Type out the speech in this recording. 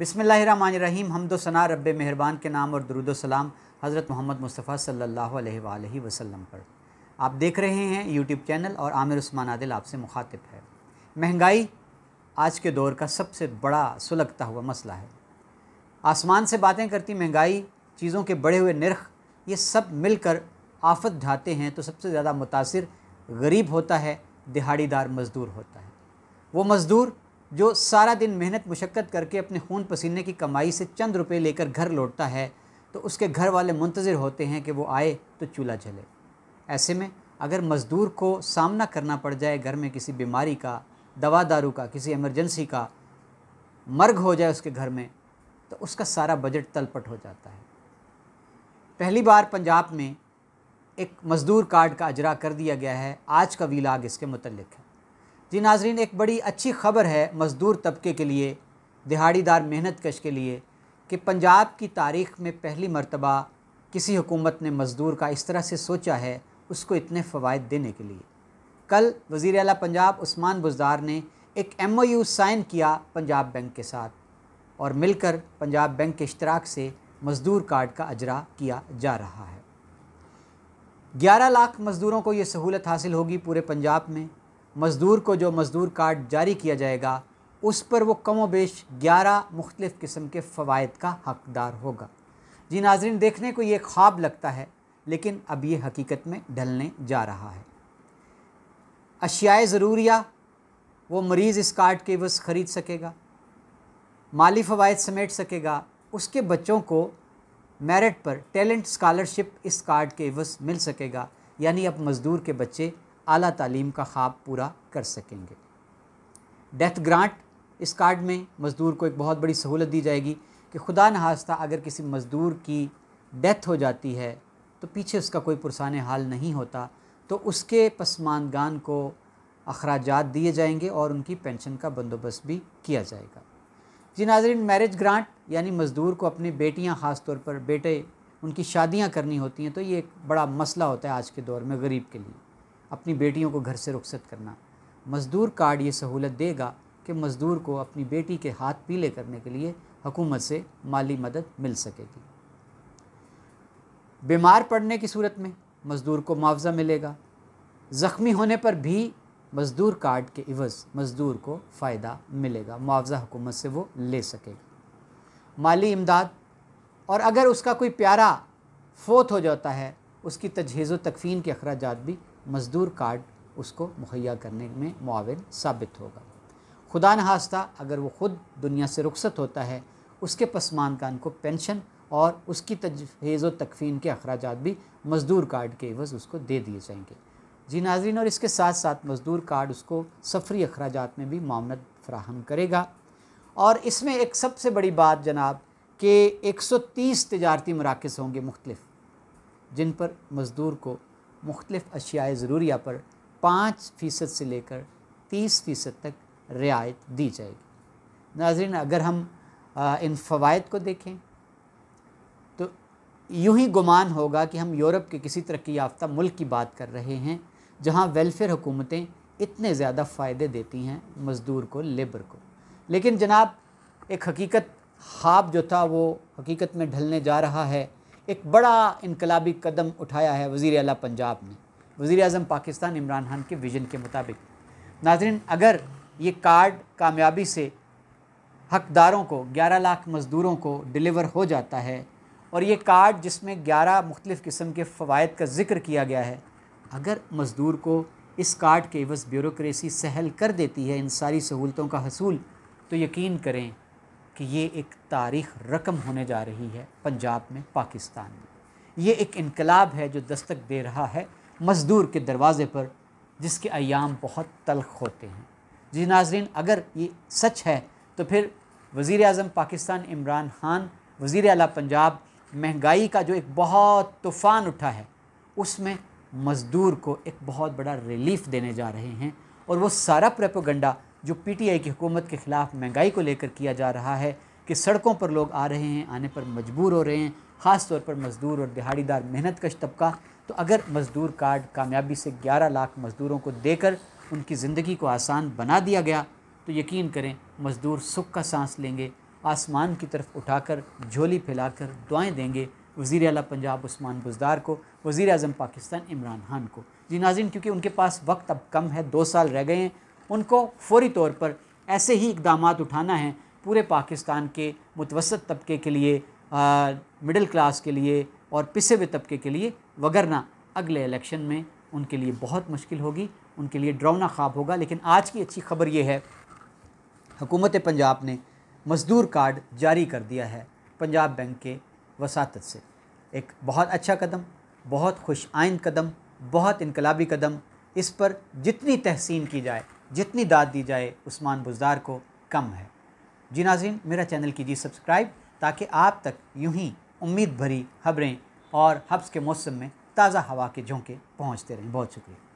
बिसमीम हमदोसना रब मेहरबान के नाम और सलाम हज़रत मोहम्मद मुस्तफ़ा सल्ला वसलम पर आप देख रहे हैं यूट्यूब चैनल और आमिर उस्मान आदिल आपसे मुखातिब है महंगाई आज के दौर का सबसे बड़ा सुलगता हुआ मसला है आसमान से बातें करती महंगाई चीज़ों के बढ़े हुए निरख ये सब मिलकर आफत ढाते हैं तो सबसे ज़्यादा मुतासर गरीब होता है दिहाड़ीदार मज़दूर होता है वो मज़दूर जो सारा दिन मेहनत मुशक्क़त करके अपने खून पसीने की कमाई से चंद रुपए लेकर घर लौटता है तो उसके घर वाले मुंतज़र होते हैं कि वो आए तो चूल्हा जले ऐसे में अगर मज़दूर को सामना करना पड़ जाए घर में किसी बीमारी का दवा दारू का किसी एमरजेंसी का मर्ग हो जाए उसके घर में तो उसका सारा बजट तलपट हो जाता है पहली बार पंजाब में एक मज़दूर कार्ड का अजरा कर दिया गया है आज का वीलाग इसके मतलब है जी नाजरीन एक बड़ी अच्छी खबर है मज़दूर तबके के लिए दिहाड़ीदार मेहनत कश के लिए कि पंजाब की तारीख़ में पहली मरतबा किसी हुकूमत ने मज़दूर का इस तरह से सोचा है उसको इतने फ़वाद देने के लिए कल वज़ी अला पंजाब उस्मान बुजदार ने एक एम ओ यू साइन किया पंजाब बैंक के साथ और मिलकर पंजाब बैंक के इश्तराक से मज़दूर कार्ड का अजरा किया जा रहा है 11 लाख मज़दूरों को ये सहूलत हासिल होगी पूरे पंजाब में मज़दूर को जो मज़दूर कार्ड जारी किया जाएगा उस पर वो कम वेश ग्यारह मुख्तलिफ़ किस्म के फ़वाद का हकदार होगा जी नाजरन देखने को ये ख्वाब लगता है लेकिन अब ये हकीकत में ढलने जा रहा है अशियाए ज़रूरिया वो मरीज़ इस कार्ड के बस ख़रीद सकेगा माली फ़वाद समेट सकेगा उसके बच्चों को मेरिट पर टैलेंट स्कॉलरशिप इस कार्ड के बस मिल सकेगा यानी अब मज़दूर के बच्चे अली तालीम का ख्वाब पूरा कर सकेंगे डेथ ग्रांट इस कार्ड में मज़दूर को एक बहुत बड़ी सहूलत दी जाएगी कि खुदा नहास्ता अगर किसी मज़दूर की डेथ हो जाती है तो पीछे उसका कोई पुरसान हाल नहीं होता तो उसके पसमानदान को अखराज दिए जाएंगे और उनकी पेंशन का बंदोबस्त भी किया जाएगा जी नाजरीन मैरिज ग्रांट यानी मज़दूर को अपनी बेटियां ख़ास तौर पर बेटे उनकी शादियां करनी होती हैं तो ये एक बड़ा मसला होता है आज के दौर में गरीब के लिए अपनी बेटियों को घर से रुखसत करना मज़दूर कार्ड ये सहूलत देगा कि मज़दूर को अपनी बेटी के हाथ पीले करने के लिए हुकूमत से माली मदद मिल सकेगी बीमार पड़ने की सूरत में मज़दूर को मुआवजा मिलेगा ज़ख्मी होने पर भी मज़दूर कार्ड के इवज़ मज़दूर को फ़ायदा मिलेगा मुआवजा हुकूमत से वो ले सकेगा माली इमदाद और अगर उसका कोई प्यारा फोत हो जाता है उसकी तजहेज़ो तकफ़ीन के अखराज भी मज़दूर कार्ड उसको मुहैया करने में मुआवन साबित होगा खुदा नास्ता अगर वो ख़ुद दुनिया से रुखसत होता है उसके पसमान कान को पेंशन और उसकी तजहेज़ व तकफ़ीन के अखराज भी मज़दूर कार्ड के एवज़ उसको दे दिए जाएंगे जी नाजरीन और इसके साथ साथ मज़दूर कार्ड उसको सफरी अखराज में भी मामनत फ्राहम करेगा और इसमें एक सबसे बड़ी बात जनाब कि 130 तजारती मराकज़ होंगे मुख्तलफ जिन पर मज़दूर को मुख्तलिफ़ अशियाए ज़रूरिया पर पाँच फ़ीसद से लेकर तीस फ़ीसद तक रियायत दी जाएगी नाजरीन अगर हम आ, इन फ़वाद को देखें तो यूँ ही गुमान होगा कि हम यूरोप के किसी तरक्की याफ्ता मुल्क की बात कर रहे हैं जहाँ वेलफेयर हुकूमतें इतने ज़्यादा फ़ायदे देती हैं मज़दूर को लेबर को लेकिन जनाब एक हकीकत ख्वाब जो था वो हकीकत में ढलने जा रहा है एक बड़ा इनकलाबी कदम उठाया है वज़ी अला पंजाब ने वज़ी अजम पाकिस्तान इमरान खान के विज़न के मुताबिक नाजरन अगर ये कार्ड कामयाबी से हकदारों को 11 लाख मज़दूरों को डिलीवर हो जाता है और ये कार्ड जिसमें 11 मुख्तलिफ़ किस्म के फ़वाद का जिक्र किया गया है अगर मज़दूर को इस कार्ड के एवज़ ब्यूरोसी सहल कर देती है इन सारी सहूलतों का हसूल तो यकीन करें कि ये एक तारीख रकम होने जा रही है पंजाब में पाकिस्तान में ये एक इनकलाब है जो दस्तक दे रहा है मज़दूर के दरवाज़े पर जिसके अयाम बहुत तलख होते हैं जी नाजरीन अगर ये सच है तो फिर वज़ी अजम पाकिस्तान इमरान खान वज़ी अला पंजाब महंगाई का जो एक बहुत तूफ़ान उठा है उसमें मज़दूर को एक बहुत बड़ा रिलीफ देने जा रहे हैं और वो सारा प्रेपोगंडा जो पीटीआई की हुकूमत के ख़िलाफ़ महंगाई को लेकर किया जा रहा है कि सड़कों पर लोग आ रहे हैं आने पर मजबूर हो रहे हैं ख़ास तौर पर मज़दूर और दिहाड़ीदार मेहनत कश तबका तो अगर मज़दूर कार्ड कामयाबी से 11 लाख मज़दूरों को देकर उनकी ज़िंदगी को आसान बना दिया गया तो यकीन करें मज़दूर सुख का सांस लेंगे आसमान की तरफ उठाकर झोली फैलाकर दुआएं देंगे वज़ी अला पंजाब उस्मान बुजदार को वज़ी अजम पाकिस्तान इमरान खान को जी नाजिन क्योंकि उनके पास वक्त अब कम है दो साल रह गए हैं उनको फौरी तौर पर ऐसे ही इकदाम उठाना है पूरे पाकिस्तान के मुतवसत तबके के लिए मिडिल क्लास के लिए और पिसे हुए तबके के लिए वगरना अगले इलेक्शन में उनके लिए बहुत मुश्किल होगी उनके लिए डरावना ख्वाब होगा लेकिन आज की अच्छी खबर ये है हुकूमत पंजाब ने मज़दूर कार्ड जारी कर दिया है पंजाब बैंक के वसात से एक बहुत अच्छा कदम बहुत खुश आइंद कदम बहुत इनकलाबी कदम इस पर जितनी तहसीन की जाए जितनी दाद दी जाए उस्मान बुजदार को कम है जी नाजिन मेरा चैनल कीजिए सब्सक्राइब ताकि आप तक यूं ही उम्मीद भरी खबरें और हब्स के मौसम में ताज़ा हवा के झोंके पहुँचते रहें बहुत शुक्रिया